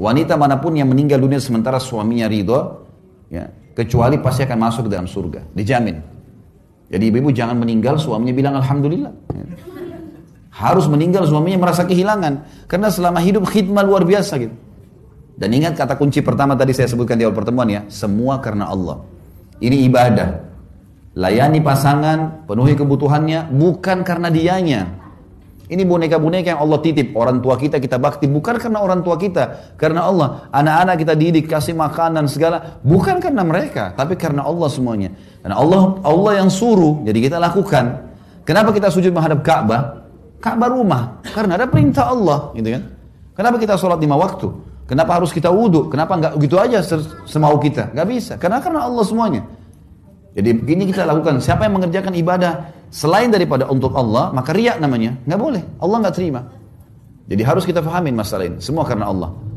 Wanita manapun yang meninggal dunia sementara suaminya ridho, ya, kecuali pasti akan masuk ke dalam surga, dijamin. Jadi ibu-ibu jangan meninggal suaminya bilang alhamdulillah. Ya. Harus meninggal suaminya merasa kehilangan karena selama hidup khidmat luar biasa gitu. Dan ingat kata kunci pertama tadi saya sebutkan di awal pertemuan ya, semua karena Allah. Ini ibadah. Layani pasangan, penuhi kebutuhannya bukan karena dianya, ini boneka-boneka yang Allah titip. Orang tua kita kita bakti bukan karena orang tua kita, karena Allah. Anak-anak kita didik, kasih makanan segala, bukan karena mereka, tapi karena Allah semuanya. karena Allah Allah yang suruh, jadi kita lakukan. Kenapa kita sujud menghadap Ka'bah? Ka'bah rumah, karena ada perintah Allah, gitu kan? Kenapa kita sholat lima waktu? Kenapa harus kita wudhu? Kenapa nggak gitu aja semau kita? Nggak bisa, karena karena Allah semuanya. Jadi begini kita lakukan. Siapa yang mengerjakan ibadah selain daripada untuk Allah, maka riak namanya. Nggak boleh. Allah nggak terima. Jadi harus kita fahamin masalah ini. Semua karena Allah.